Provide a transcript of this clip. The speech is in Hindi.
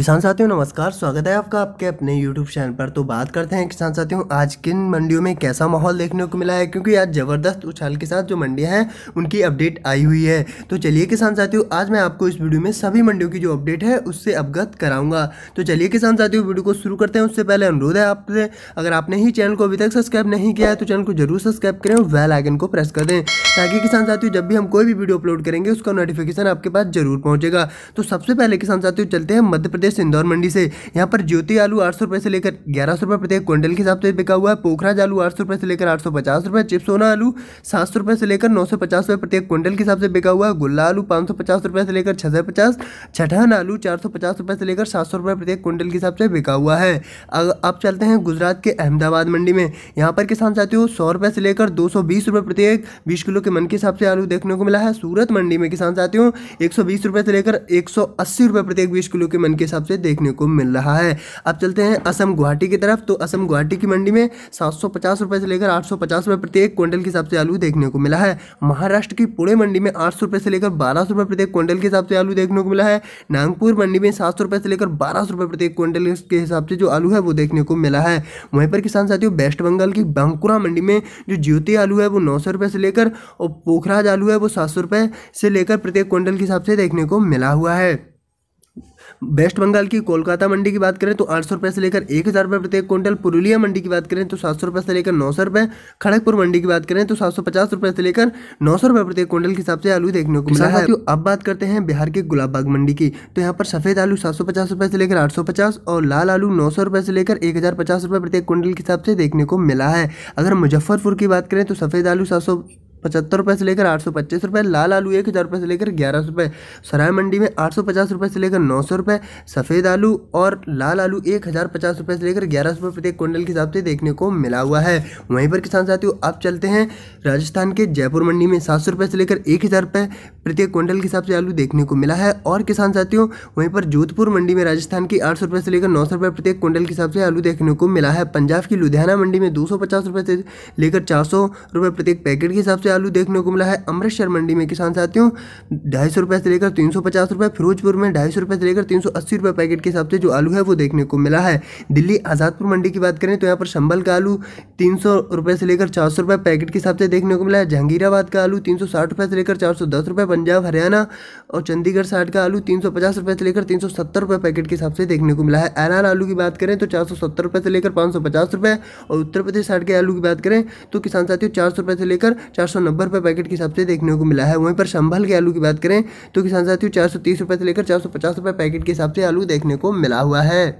किसान साथियों नमस्कार स्वागत है आपका आपके अपने यूट्यूब चैनल पर तो बात करते हैं किसान साथियों आज किन मंडियों में कैसा माहौल देखने को मिला है क्योंकि आज ज़बरदस्त उछाल के साथ जो मंडियां हैं उनकी अपडेट आई हुई है तो चलिए किसान साथियों आज मैं आपको इस वीडियो में सभी मंडियों की जो अपडेट है उससे अवगत कराऊंगा तो चलिए किसान साथियों वीडियो को शुरू करते हैं उससे पहले अनुरोध है आपसे अगर आपने ही चैनल को अभी तक सब्सक्राइब नहीं किया है तो चैनल को जरूर सब्सक्राइब करें और वेल आइकन को प्रेस कर दें ताकि किसान साथियों जब भी हम कोई भी वीडियो अपलोड करेंगे उसका नोटिफिकेशन आपके पास जरूर पहुँचेगा तो सबसे पहले किसान साथियों चलते हैं मध्य प्रदेश प्रदेश इंदौर मंडी से यहाँ पर ज्योति आलू आठ सौ से लेकर ग्यारह सौ प्रत्येक क्विंटल के हिसाब से बिका हुआ है पोखराज आलू आठ सौ से लेकर आठ सौ पचास आलू सात सौ से लेकर नौ सौ पचास प्रत्येक क्विंटल के हिसाब से बिका हुआ है गुल्ला आलू पाँच सौ से लेकर छः सौ छठहन आलू चार सौ से लेकर सात सौ रुपये प्रत्येक क्विंटल के हिसाब से बिका हुआ है अब चलते हैं गुजरात के अहमदाबाद मंडी में यहाँ पर किसान साथियों सौ रुपये से लेकर दो सौ बीस रुपये प्रत्येक बीस किलो के मन के हिसाब से आलू देखने को मिला है सूरत मंडी में किसान साथियों एक सौ बीस रुपये से लेकर एक सौ अस्सी रुपये प्रत्येक बीस किलो के मन के हिसाब से देखने को मिल रहा है अब चलते हैं असम गुवाहाटी की तरफ तो असम गुवाहाटी की मंडी में सात सौ पचास रुपये से लेकर आठ सौ पचास रुपये प्रत्येक क्विंटल के हिसाब से आलू देखने को मिला है महाराष्ट्र की पुणे मंडी में आठ सौ रुपये से लेकर बारह सौ रुपये प्रत्येक क्विंटल के हिसाब से आलू देखने को मिला है नागपुर मंडी में सात सौ से लेकर बारह सौ रुपये प्रत्येक क्विंटल के हिसाब से जो आलू है वो देखने को मिला है वहीं पर किसान साथियों वेस्ट बंगाल की बांकुरा मंडी में जो ज्योति आलू है वो नौ सौ से लेकर और पोखराज आलू है वो सात सौ रुपये से लेकर प्रत्येक क्विंटल के हिसाब से देखने को मिला हुआ है वेस्ट बंगाल की कोलकाता मंडी की बात करें तो आठ सौ रुपये से लेकर एक हज़ार रुपये प्रत्येक क्विंटल पुरुलिया मंडी की बात करें तो सात सौ रुपये से लेकर नौ सौ रुपये खड़गपुर मंडी की बात करें तो सात सौ पचास रुपये से लेकर नौ सौ रुपये प्रत्येक क्विंटल के हिसाब से आलू देखने को मिला है तो अब बात करते हैं बिहार के गुलाबबाग मंडी की तो यहाँ पर सफ़ेद आलू सात सौ पचास रुपये से लेकर आठ सौ पचास और लाल आलू नौ सौ रुपये से लेकर एक हज़ार पचास रुपये प्रत्येक क्विंटल के हिसाब से देखने को मिला है अगर मुजफ्फरपुर की बात करें तो सफ़ेद आलू सात सौ पचहत्तर रुपये से लेकर आठ सौ पच्चीस रुपये लाल आलू एक हज़ार रुपये से लेकर ग्यारह सौ रुपये सराय मंडी में आठ सौ पचास रुपये से लेकर नौ सौ रुपये सफ़ेद आलू और लाल आलू एक हज़ार पचास रुपये से लेकर ग्यारह सौ रुपये प्रत्येक क्विंटल के हिसाब से देखने को मिला हुआ है वहीं पर किसान साथियों आप चलते हैं राजस्थान के जयपुर मंडी में सात सौ रुपये से लेकर एक हज़ार रुपये प्रत्येक क्विंटल के हिसाब से आलू देखने को मिला है और किसान साथियों वहीं पर जोधपुर मंडी में राजस्थान की आठ सौ रुपये से लेकर नौ सौ रुपये प्रत्येक क्विंटल के हिसाब से आलू देखने को मिला है पंजाब की लुधियाना मंडी में दो सौ पचास रुपये से लेकर चार सौ रुपये प्रत्येक पैकेट के हिसाब से आलू देखने को मिला है अमृतसर मंडी में किसान साथियों ढाई सौ रुपए से लेकर तीन सौ पचास फिरोजपुर में ढाई सौ से लेकर तीन सौ अस्सी पैकेट के हिसाब से जो आलू है वो देखने को मिला है दिल्ली आज़ादपुर मंडी की बात करें तो यहाँ पर संभल का आलू तीन सौ रुपए से लेकर चार सौ रुपए पैकेट के हिसाब से देखने को मिला है जहांगीराबाद का आलू तीन सौ साठ रुपए से लेकर चार सौ दस रुपए पंजाब हरियाणा और चंडीगढ़ साइड का आलू तीन सौ पचास रुपए से लेकर तीन सौ सत्तर रुपए पैकेट के हिसाब से देखने को मिला है एनार आलू की बात करें तो चार सौ सत्तर रुपये से लेकर पाँच सौ पचास रुपए और उत्तर प्रदेश साइड के आलू की बात करें तो किसान साथियों चार सौ रुपए से लेकर चार सौ सौ नब्बे रुपये पैकेट के हिसाब से देखने को मिला है वहीं पर संभल के आलू की बात करें तो किसान साथियों चार सौ तीस रुपये से लेकर चार सौ पचास रुपये पैकेट के हिसाब से आलू देखने को मिला हुआ है